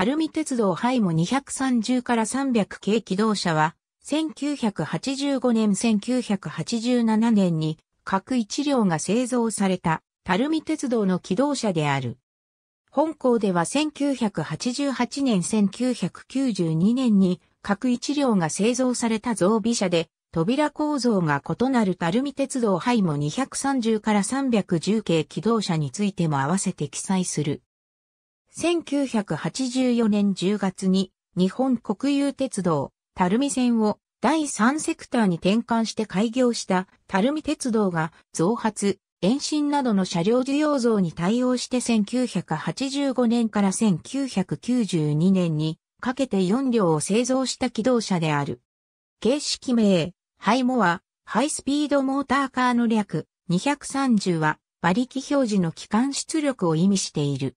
垂水鉄道ハイモ230から300系機動車は、1985年1987年に各1両が製造された垂水鉄道の機動車である。本校では1988年1992年に各1両が製造された増備車で扉構造が異なる垂水鉄道ハイモ230から310系機動車についても合わせて記載する。1984年10月に日本国有鉄道、垂水線を第3セクターに転換して開業した垂水鉄道が増発、延伸などの車両需要増に対応して1985年から1992年にかけて4両を製造した機動車である。形式名、ハイモア、ハイスピードモーターカーの略、230は馬力表示の機関出力を意味している。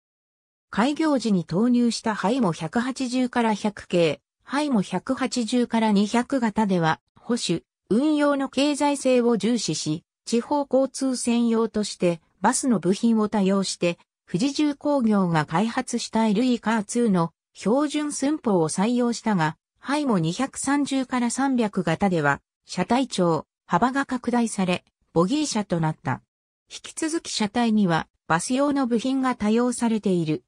開業時に投入したハイモ180から100系、ハイモ180から200型では、保守、運用の経済性を重視し、地方交通専用としてバスの部品を多用して、富士重工業が開発した LE カー2の標準寸法を採用したが、ハイモ230から300型では、車体長、幅が拡大され、ボギー車となった。引き続き車体にはバス用の部品が多用されている。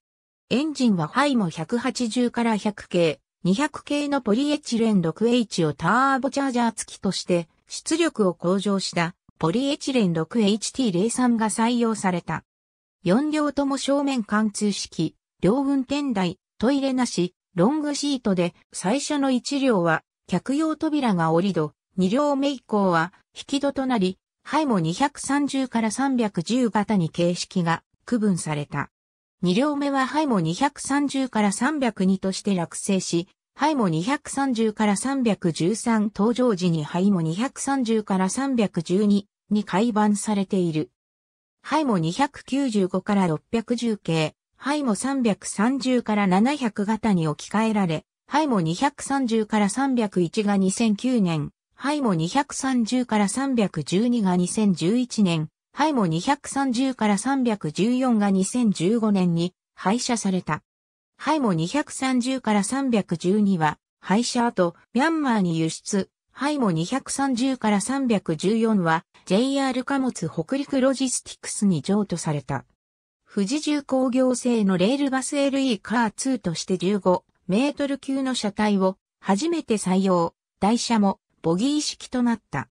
エンジンはハイモ180から100系、200系のポリエチレン 6H をターボチャージャー付きとして出力を向上したポリエチレン 6HT03 が採用された。4両とも正面貫通式、両運転台、トイレなし、ロングシートで最初の1両は客用扉が折り戸、2両目以降は引き戸となり、ハイも230から310型に形式が区分された。2両目はハイモ230から302として落成し、ハイモ230から313登場時にハイモ230から312に改版されている。ハイモ295から610系、ハイモ330から700型に置き換えられ、ハイモ230から301が2009年、ハイモ230から312が2011年、ハイモ230から314が2015年に廃車された。ハイモ230から312は廃車後、ミャンマーに輸出。ハイモ230から314は JR 貨物北陸ロジスティクスに譲渡された。富士重工業製のレールバス LE カー2として15メートル級の車体を初めて採用、台車もボギー式となった。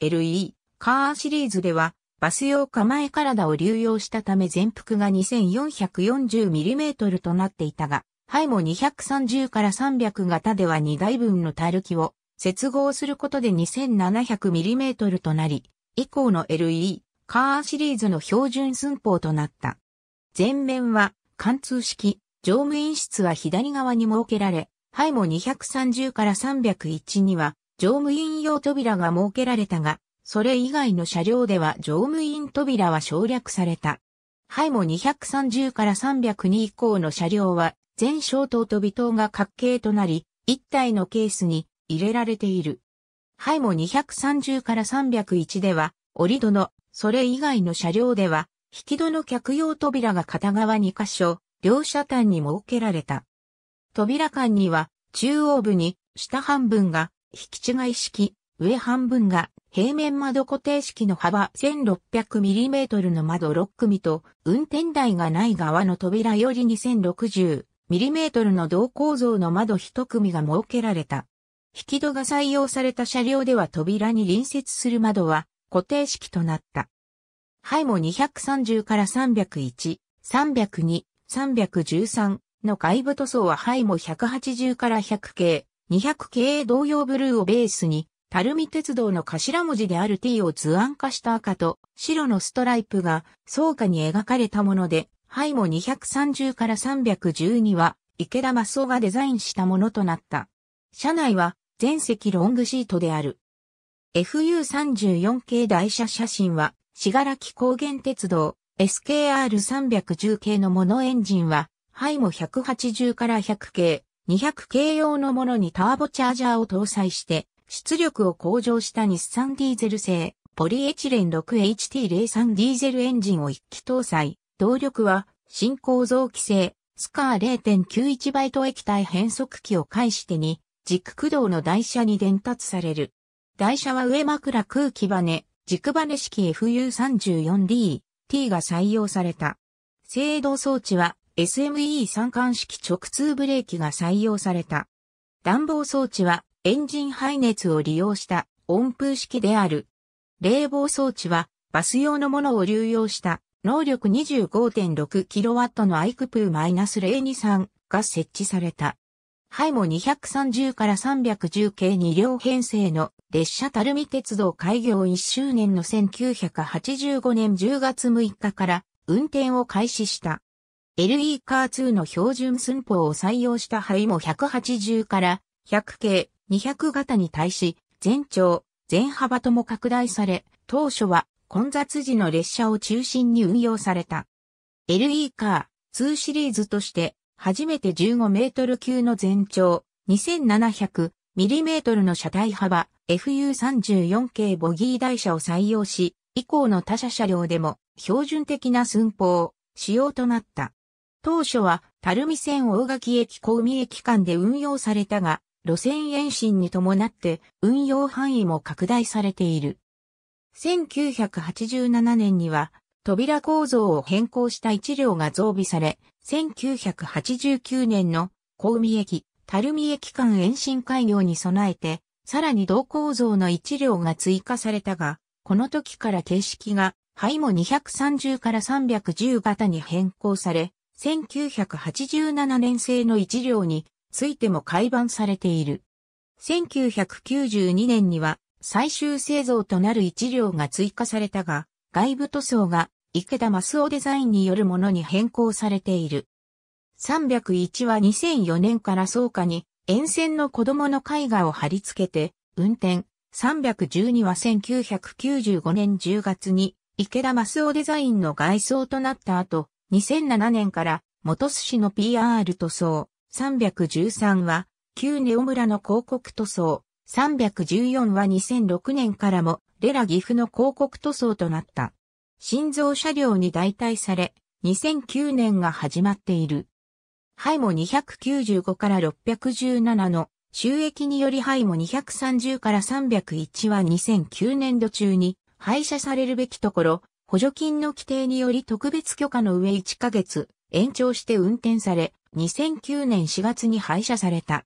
LE カーシリーズではバス用構え体を流用したため全幅が 2440mm となっていたが、背も230から300型では2台分のタルキを接合することで 2700mm となり、以降の LE、カーシリーズの標準寸法となった。前面は貫通式、乗務員室は左側に設けられ、背も230から301には乗務員用扉が設けられたが、それ以外の車両では乗務員扉は省略された。ハイも230から302以降の車両は、全小灯と尾灯が角形となり、一体のケースに入れられている。ハイも230から301では、折戸の、それ以外の車両では、引き戸の客用扉が片側2箇所、両車端に設けられた。扉間には、中央部に、下半分が、引き違い式、上半分が平面窓固定式の幅 1600mm の窓6組と、運転台がない側の扉より 2060mm の同構造の窓1組が設けられた。引き戸が採用された車両では扉に隣接する窓は固定式となった。背も230から301、302、313の外部塗装は背も180から100系、200系同様ブルーをベースに垂水鉄道の頭文字である T を図案化した赤と白のストライプが倉下に描かれたもので、背後230から312は池田正夫がデザインしたものとなった。車内は全席ロングシートである。FU34 系台車写真は、しがらき高原鉄道 SKR310 系のモノエンジンは、背後180から100系、200系用のものにターボチャージャーを搭載して、出力を向上した日産ディーゼル製、ポリエチレン 6HT03 ディーゼルエンジンを一機搭載、動力は新構造規制、スカー0.91バイト液体変速機を介してに、軸駆動の台車に伝達される。台車は上枕空気バネ、軸バネ式 FU34D、T が採用された。制動装置は SME 三冠式直通ブレーキが採用された。暖房装置はエンジン排熱を利用した温風式である。冷房装置はバス用のものを流用した能力 25.6kW のアイクプー -023 が設置された。ハイも230から310系2両編成の列車たるみ鉄道開業1周年の1985年10月6日から運転を開始した。LE カー2の標準寸法を採用したハイも180から100系200型に対し、全長、全幅とも拡大され、当初は混雑時の列車を中心に運用された。LE カー2シリーズとして、初めて15メートル級の全長、2700ミリメートルの車体幅、FU34 系ボギー台車を採用し、以降の他社車両でも標準的な寸法、仕様となった。当初は、垂水線大垣駅小海駅間で運用されたが、路線延伸に伴って運用範囲も拡大されている。1987年には扉構造を変更した1両が増備され、1989年の小海駅、垂水駅間延伸開業に備えて、さらに同構造の1両が追加されたが、この時から形式が、灰も230から310型に変更され、1987年製の1両についても改版されている。1992年には最終製造となる1両が追加されたが、外部塗装が池田マスオデザインによるものに変更されている。301は2004年から草加に沿線の子供の絵画を貼り付けて運転。312は1995年10月に池田マスオデザインの外装となった後、2007年から元寿司の PR 塗装。313は、旧ネオ村の広告塗装、314は2006年からも、レラ岐阜の広告塗装となった。心臓車両に代替され、2009年が始まっている。ハイモ295から617の収益によりハイモ230から301は2009年度中に廃車されるべきところ、補助金の規定により特別許可の上1ヶ月延長して運転され、2009年4月に廃車された。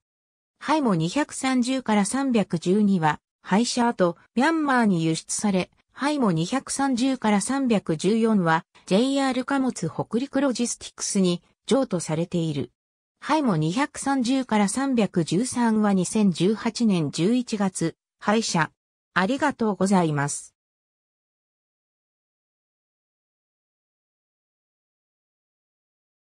ハイモ230から312は廃車後、ミャンマーに輸出され、ハイモ230から314は JR 貨物北陸ロジスティクスに譲渡されている。ハイモ230から313は2018年11月、廃車。ありがとうございます。